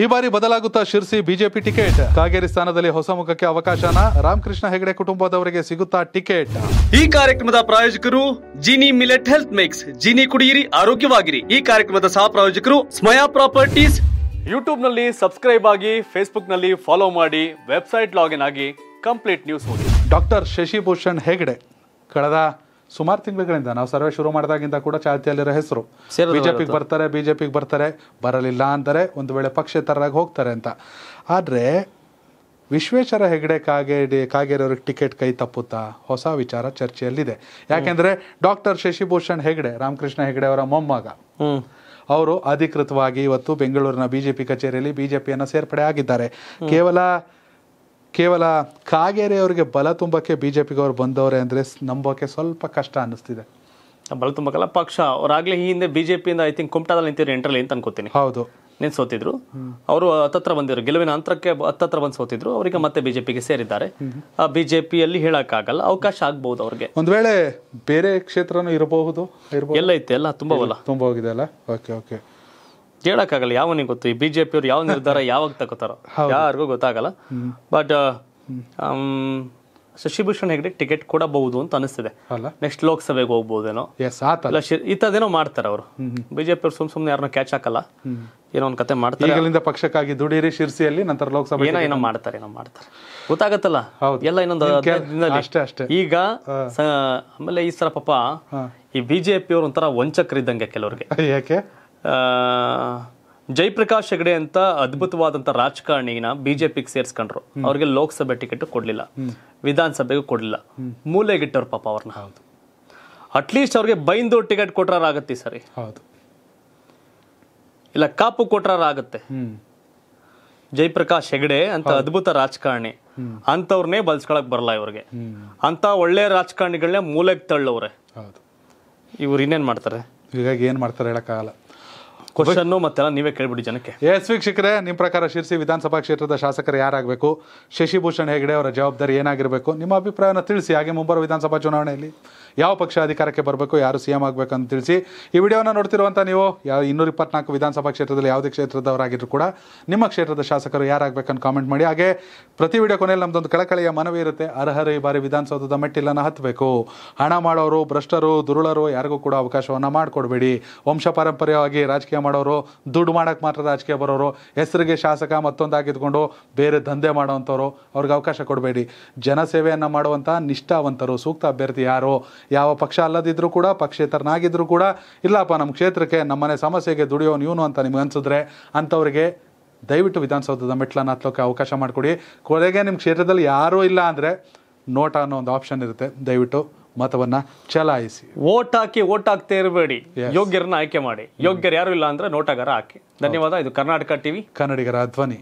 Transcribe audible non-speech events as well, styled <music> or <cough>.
ಈ ಬಾರಿ ಬದಲಾಗುತ್ತಾ ಶಿರ್ಸಿ ಬಿಜೆಪಿ ಟಿಕೆಟ್ ಕಾಗೇರಿ ಸ್ಥಾನದಲ್ಲಿ ಹೊಸ ಮುಖಕ್ಕೆ ಅವಕಾಶನ ರಾಮಕೃಷ್ಣ ಹೆಗಡೆ ಕುಟುಂಬದವರಿಗೆ ಸಿಗುತ್ತಾ ಟಿಕೆಟ್ ಈ ಕಾರ್ಯಕ್ರಮದ ಪ್ರಾಯೋಜಕರು Jeeni millet health mix Jeeni ಕುಡಿಯಿರಿ ಆರೋಗ್ಯವಾಗಿರಿ ಈ ಕಾರ್ಯಕ್ರಮದ ಸಹ ಪ್ರಾಯೋಜಕರು ಸ್ಮಯಾ ಪ್ರಾಪರ್ಟೀಸ್ ಯೂಟ್ಯೂಬ್ ನಲ್ಲಿ ಸಬ್ಸ್ಕ್ರೈಬ್ ಆಗಿ ಫೇಸ್ಬುಕ್ ನಲ್ಲಿ ಫಾಲೋ ಮಾಡಿ ವೆಬ್ಸೈಟ್ ಲಾಗಿನ್ ಆಗಿ ಕಂಪ್ಲೀಟ್ ನ್ಯೂಸ್ ಓದಿ ಡಾಕ್ಟರ್ ಶಶಿಭೂಷಣ್ ಹೆಗಡೆ ಕಳೆದ ಸುಮಾರು ತಿಂಗಳುಗಳಿಂದ ನಾವು ಸರ್ವೆ ಶುರು ಮಾಡಿದಾಗಿಂದ ಕೂಡ ಚಾಲ್ತಿಯಲ್ಲಿರೋ ಹೆಸರು ಬಿಜೆಪಿಗೆ ಬರ್ತಾರೆ ಬಿಜೆಪಿಗೆ ಬರ್ತಾರೆ ಬರಲಿಲ್ಲ ಅಂದರೆ ಒಂದು ವೇಳೆ ಪಕ್ಷೇತರರಾಗಿ ಹೋಗ್ತಾರೆ ಅಂತ ಆದರೆ ವಿಶ್ವೇಶ್ವರ ಹೆಗಡೆ ಕಾಗೇಡಿ ಕಾಗೇರಿಯವ್ರಿಗೆ ಟಿಕೆಟ್ ಕೈ ತಪ್ಪುತ್ತಾ ಹೊಸ ವಿಚಾರ ಚರ್ಚೆಯಲ್ಲಿದೆ ಯಾಕೆಂದರೆ ಡಾಕ್ಟರ್ ಶಶಿಭೂಷಣ್ ಹೆಗಡೆ ರಾಮಕೃಷ್ಣ ಹೆಗಡೆ ಅವರ ಮೊಮ್ಮಗ ಅವರು ಅಧಿಕೃತವಾಗಿ ಇವತ್ತು ಬೆಂಗಳೂರಿನ ಬಿಜೆಪಿ ಕಚೇರಿಯಲ್ಲಿ ಬಿಜೆಪಿಯನ್ನು ಸೇರ್ಪಡೆ ಆಗಿದ್ದಾರೆ ಕೇವಲ ಕೇವಲ ಅವರಿಗೆ ಬಲ ತುಂಬಕ್ಕೆ ಬಿ ಜೆ ಪಿಗೆ ಅವ್ರು ಬಂದವರೇ ಅಂದರೆ ನಂಬೋಕೆ ಸ್ವಲ್ಪ ಕಷ್ಟ ಅನ್ನಿಸ್ತಿದೆ ಬಲ ತುಂಬಕ್ಕಲ್ಲ ಪಕ್ಷ ಅವರಾಗಲೇ ಈ ಹಿಂದೆ ಬಿ ಜೆ ಪಿಯಿಂದ ಐ ತಿಂಕ್ ಕುಮಟಾದಲ್ಲಿ ನಿಂತಿದ್ರು ಎಂಟ್ರಲ್ಲಿ ಅಂತ ಅನ್ಕೋತೀನಿ ಹೌದು ನಿನ್ ಸೋತಿದ್ರು ಅವರು ಹತ್ತತ್ರ ಬಂದಿದ್ರು ಗೆಲುವಿನ ಅಂತರಕ್ಕೆ ಹತ್ತತ್ರ ಬಂದು ಸೋತಿದ್ರು ಅವರಿಗೆ ಮತ್ತೆ ಬಿಜೆಪಿಗೆ ಸೇರಿದ್ದಾರೆ ಆ ಬಿಜೆಪಿಯಲ್ಲಿ ಹೇಳೋಕ್ಕಾಗಲ್ಲ ಅವಕಾಶ ಆಗ್ಬಹುದು ಅವ್ರಿಗೆ ಒಂದ್ ವೇಳೆ ಬೇರೆ ಕ್ಷೇತ್ರನೂ ಇರಬಹುದು ಎಲ್ಲ ಐತೆ ಎಲ್ಲ ತುಂಬ ಹೋಗಿದೆ ಅಲ್ಲ ಓಕೆ ಓಕೆ ಹೇಳಕ್ಕಾಗಲ್ಲ ಯಾವನಿಗೆ ಗೊತ್ತು ಈ ಬಿಜೆಪಿ ಜೆ ಯಾವ ನಿರ್ಧಾರ <laughs> ಯಾವಾಗ ತಗೋತಾರೋ ಯಾರಿಗೂ ಗೊತ್ತಾಗಲ್ಲ but uh, um, Shashibhushan Hegde ticket ಕೊಡಬಹುದು ಅಂತ ಅನಿಸ್ತಿದೆ ನೆಕ್ಸ್ಟ್ ಲೋಕಸಭೆಗೆ ಹೋಗ್ಬೋದೇನೋ ಇತ್ತದೇನೋ ಮಾಡ್ತಾರೆ ಅವರು ಬಿಜೆಪಿ ಅವ್ರು ಸುಮ್ ಸುಮ್ನೆ ಯಾರನ್ನ ಕ್ಯಾಚ್ ಹಾಕಲ್ಲ ಏನೋ ಒಂದ್ ಕತೆ ಮಾಡ್ತಾರೆ ಪಕ್ಷಕ್ಕಾಗಿ ದುಡೀರಿ ಶಿರ್ಸಿಯಲ್ಲಿ ನಂತರ ಲೋಕಸಭೆ ಏನೋ ಏನೋ ಮಾಡ್ತಾರೆ ಏನೋ ಮಾಡ್ತಾರೆ ಗೊತ್ತಾಗತ್ತಲ್ಲ ಎಲ್ಲ ಇನ್ನೊಂದು ಅಷ್ಟೇ ಅಷ್ಟೇ ಈಗ ಆಮೇಲೆ ಈ ಸರ ಪಾಪ ಈ ಬಿಜೆಪಿ ಅವ್ರು ಒಂಥರ ವಂಚಕರಿದ್ದಂಗೆ ಕೆಲವ್ರಿಗೆ <laughs> ಯಾಕೆ ಜಯಪ್ರಕಾಶ್ ಹೆಗಡೆ ಅಂತ ಅದ್ಭುತವಾದಂತ ರಾಜಕಾರಣಿನ ಬಿಜೆಪಿಗೆ ಸೇರಿಸ್ಕೊಂಡ್ರು ಅವ್ರಿಗೆ ಲೋಕಸಭೆ ಟಿಕೆಟ್ ಕೊಡ್ಲಿಲ್ಲ ವಿಧಾನಸಭೆಗೂ ಕೊಡಲಿಲ್ಲ ಮೂಲೆಗಿಟ್ಟವ್ರು ಪಾಪ ಅವ್ರನ್ನ ಹೌದು ಅಟ್ಲೀಸ್ಟ್ ಅವ್ರಿಗೆ ಬೈಂದು ಟಿಕೆಟ್ ಕೊಟ್ರಾಗತ್ತೆ ಸರಿ ಹೌದು ಇಲ್ಲ ಕಾಪು ಕೊಟ್ರಾರಾಗತ್ತೆ ಜಯಪ್ರಕಾಶ್ ಹೆಗಡೆ ಅಂತ ಅದ್ಭುತ ರಾಜಕಾರಣಿ ಅಂತವ್ರನ್ನೇ ಬಲ್ಸ್ಕೊಳಕ್ ಬರಲ್ಲ ಇವ್ರಿಗೆ ಅಂತ ಒಳ್ಳೆ ರಾಜಕಾರಣಿಗಳನ್ನೇ ಮೂಲೆಗೆ ತಳ್ಳವ್ರೆ ಇವ್ರು ಇನ್ನೇನ್ ಮಾಡ್ತಾರೆ ಹೀಗಾಗಿ ಏನ್ ಮಾಡ್ತಾರೆ ಹೇಳಕ್ಕಾಗಲ್ಲ ಕ್ವಶನ್ನು ಮತ್ತೆಲ್ಲ ನೀವೇ ಕೇಳ್ಬಿಡಿ ಜನಕ್ಕೆ ಎಸ್ ವೀಕ್ಷಕರೇ ನಿಮ್ಮ ಪ್ರಕಾರ ಶಿರ್ಸಿ ವಿಧಾನಸಭಾ ಕ್ಷೇತ್ರದ ಶಾಸಕರು ಯಾರಾಗಬೇಕು ಶಶಿಭೂಷಣ್ ಹೆಗಡೆ ಅವರ ಜವಾಬ್ದಾರಿ ಏನಾಗಿರಬೇಕು ನಿಮ್ಮ ಅಭಿಪ್ರಾಯನ ತಿಳಿಸಿ ಹಾಗೆ ಮುಂಬರುವ ವಿಧಾನಸಭಾ ಚುನಾವಣೆಯಲ್ಲಿ ಯಾವ ಪಕ್ಷ ಅಧಿಕಾರಕ್ಕೆ ಬರಬೇಕು ಯಾರು ಸಿ ಎಂ ಆಗಬೇಕು ಅಂತ ತಿಳಿಸಿ ಈ ವಿಡಿಯೋನ ನೋಡ್ತಿರುವಂಥ ನೀವು ಯಾವ ಇನ್ನೂರ ಇಪ್ಪತ್ನಾಲ್ಕು ವಿಧಾನಸಭಾ ಕ್ಷೇತ್ರದಲ್ಲಿ ಯಾವುದೇ ಕ್ಷೇತ್ರದವರಾಗಿದ್ರು ಕೂಡ ನಿಮ್ಮ ಕ್ಷೇತ್ರದ ಶಾಸಕರು ಅಂತ ಕಾಮೆಂಟ್ ಮಾಡಿ ಹಾಗೆ ಪ್ರತಿ ವಿಡಿಯೋ ಕೊನೆಯಲ್ಲಿ ನಮ್ಮದೊಂದು ಕಳಕಳಿಯ ಮನವಿ ಇರುತ್ತೆ ಅರ್ಹರು ಈ ಬಾರಿ ವಿಧಾನಸೌಧದ ಮೆಟ್ಟಿಲನ್ನು ಹತ್ತಬೇಕು ಹಣ ಮಾಡೋರು ಭ್ರಷ್ಟರು ದುರುಳರು ಯಾರಿಗೂ ಕೂಡ ಅವಕಾಶವನ್ನು ಮಾಡಿಕೊಡ್ಬೇಡಿ ವಂಶ ಪಾರಂಪರ್ಯವಾಗಿ ರಾಜಕೀಯ ರಾಜಕೀಯ ಮಾಡೋರು ದುಡ್ಡು ಮಾಡೋಕ್ಕೆ ಮಾತ್ರ ರಾಜಕೀಯ ಬರೋರು ಹೆಸರಿಗೆ ಶಾಸಕ ಮತ್ತೊಂದಾಗಿದ್ಕೊಂಡು ಬೇರೆ ದಂಧೆ ಮಾಡೋವಂಥವ್ರು ಅವ್ರಿಗೆ ಅವಕಾಶ ಕೊಡಬೇಡಿ ಜನಸೇವೆಯನ್ನು ಮಾಡುವಂಥ ನಿಷ್ಠಾವಂತರು ಸೂಕ್ತ ಅಭ್ಯರ್ಥಿ ಯಾರು ಯಾವ ಪಕ್ಷ ಅಲ್ಲದಿದ್ದರೂ ಕೂಡ ಪಕ್ಷೇತರನಾಗಿದ್ದರೂ ಕೂಡ ಇಲ್ಲಪ್ಪ ನಮ್ಮ ಕ್ಷೇತ್ರಕ್ಕೆ ನಮ್ಮನೆ ಸಮಸ್ಯೆಗೆ ದುಡಿಯೋ ಇವನು ಅಂತ ನಿಮ್ಗೆ ಅನಿಸಿದ್ರೆ ಅಂಥವ್ರಿಗೆ ದಯವಿಟ್ಟು ವಿಧಾನಸೌಧದ ಮೆಟ್ಲನ್ನು ಹತ್ತೋಕ್ಕೆ ಅವಕಾಶ ಮಾಡಿಕೊಡಿ ಕೊನೆಗೆ ನಿಮ್ಮ ಕ್ಷೇತ್ರದಲ್ಲಿ ಯಾರೂ ಇಲ್ಲ ಅಂದರೆ ನೋಟ ಅನ್ನೋ ಒಂದು ಆಪ್ಷನ್ ಇರುತ್ತೆ ದಯವಿಟ್ಟು ಮತವನ್ನ ಚಲಾಯಿಸಿ ಓಟ್ ಹಾಕಿ ಓಟ್ ಹಾಕ್ತಾ ಇರಬೇಡಿ ಯೋಗ್ಯರನ್ನ ಆಯ್ಕೆ ಮಾಡಿ ಯೋಗ್ಯರು ಯಾರು ಇಲ್ಲ ಅಂದ್ರೆ ನೋಟಗಾರ ಹಾಕಿ ಧನ್ಯವಾದ ಇದು ಕರ್ನಾಟಕ ಟಿವಿ ಕನ್ನಡಿಗರ ಧ್ವನಿ